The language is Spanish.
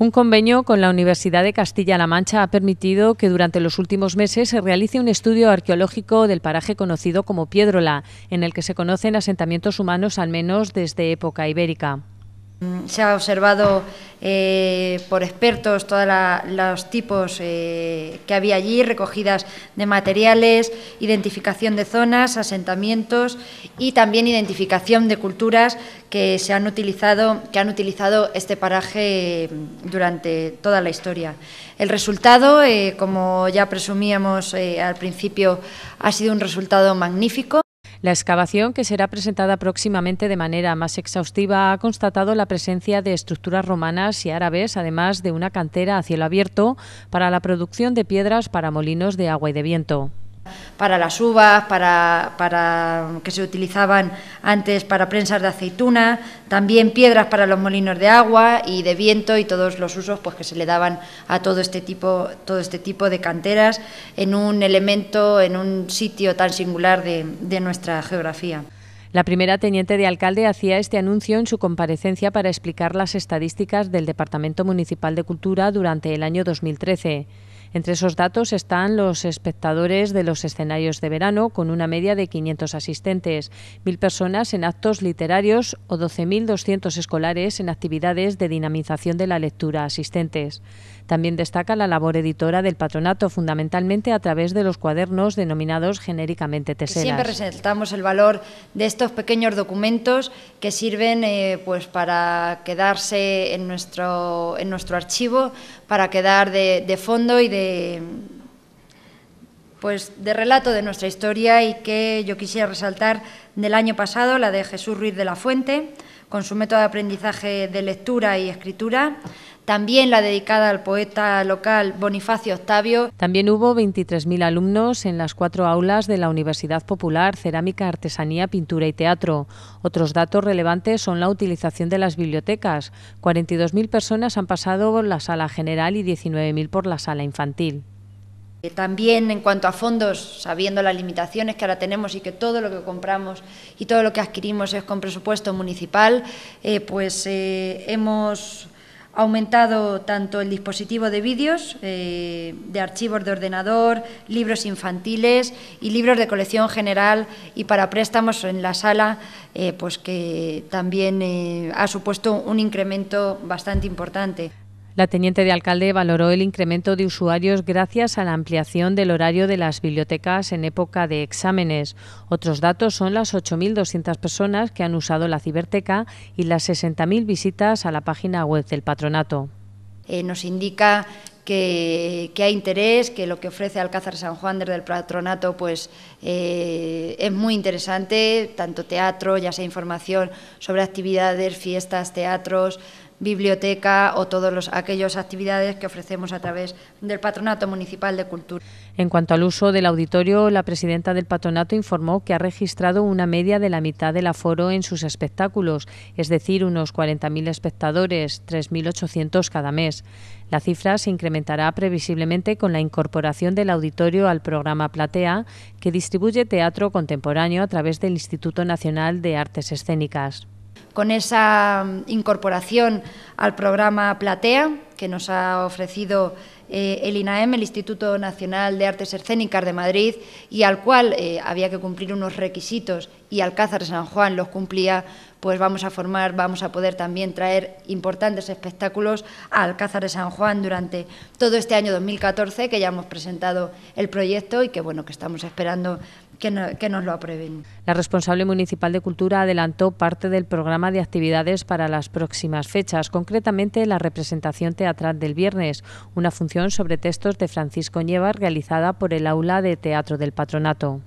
Un convenio con la Universidad de Castilla-La Mancha ha permitido que durante los últimos meses se realice un estudio arqueológico del paraje conocido como Piedrola, en el que se conocen asentamientos humanos al menos desde época ibérica. Mm, se ha observado eh, por expertos todos los tipos eh, que había allí, recogidas de materiales, identificación de zonas, asentamientos y también identificación de culturas que, se han, utilizado, que han utilizado este paraje mm, durante toda la historia. El resultado, eh, como ya presumíamos al principio, ha sido un resultado magnífico. La excavación, que será presentada próximamente de manera más exhaustiva, ha constatado la presencia de estructuras romanas y árabes, además de una cantera a cielo abierto para la producción de piedras para molinos de agua y de viento para las uvas, para, que se utilizaban antes para prensas de aceituna, también piedras para los molinos de agua y de viento y todos los usos pues, que se le daban a todo este tipo, todo este tipo de canteras en un elemento, en un sitio tan singular de, de nuestra geografía. La primera teniente de alcalde hacía este anuncio en su comparecencia para explicar las estadísticas del Departamento Municipal de Cultura durante el año 2013. Entre esos datos están los espectadores de los escenarios de verano, con una media de 500 asistentes, 1.000 personas en actos literarios o 12.200 escolares en actividades de dinamización de la lectura asistentes. También destaca la labor editora del patronato, fundamentalmente a través de los cuadernos denominados genéricamente teseras. Siempre resaltamos el valor de estos pequeños documentos que sirven eh, pues para quedarse en nuestro, en nuestro archivo, para quedar de fondo y de pues, de relato de nuestra historia y que yo quisiera resaltar del año pasado, la de Jesús Ruiz de la Fuente, con su método de aprendizaje de lectura y escritura, también la dedicada al poeta local Bonifacio Octavio. También hubo 23.000 alumnos en las cuatro aulas de la Universidad Popular, Cerámica, Artesanía, Pintura y Teatro. Otros datos relevantes son la utilización de las bibliotecas. 42.000 personas han pasado por la sala general y 19.000 por la sala infantil. Eh, también en cuanto a fondos, sabiendo las limitaciones que ahora tenemos y que todo lo que compramos y todo lo que adquirimos es con presupuesto municipal, eh, pues eh, hemos ha aumentado tanto el dispositivo de vídeos, eh, de archivos de ordenador, libros infantiles y libros de colección general y para préstamos en la sala, eh, pues que también eh, ha supuesto un incremento bastante importante. La teniente de alcalde valoró el incremento de usuarios gracias a la ampliación del horario de las bibliotecas en época de exámenes. Otros datos son las 8.200 personas que han usado la ciberteca y las 60.000 visitas a la página web del patronato. Eh, nos indica que, hay interés, que lo que ofrece Alcázar San Juan desde el patronato pues, eh, es muy interesante, tanto teatro, ya sea información sobre actividades, fiestas, teatros, biblioteca o todas aquellas actividades que ofrecemos a través del Patronato Municipal de Cultura. En cuanto al uso del auditorio, la presidenta del patronato informó que ha registrado una media de la mitad del aforo en sus espectáculos, es decir, unos 40.000 espectadores, 3.800 cada mes. La cifra se incrementará previsiblemente con la incorporación del auditorio al programa Platea, que distribuye teatro contemporáneo a través del Instituto Nacional de Artes Escénicas con esa mm, incorporación al programa Platea que nos ha ofrecido eh, el INAEM, el Instituto Nacional de Artes Escénicas de Madrid, y al cual eh, había que cumplir unos requisitos y Alcázar San Juan los cumplía pues vamos a formar, vamos a poder también traer importantes espectáculos a Alcázar de San Juan durante todo este año 2014, que ya hemos presentado el proyecto y que bueno, que estamos esperando que, nos lo aprueben. La responsable municipal de Cultura adelantó parte del programa de actividades para las próximas fechas, concretamente la representación teatral del viernes, una función sobre textos de Francisco Nieva, realizada por el Aula de Teatro del Patronato.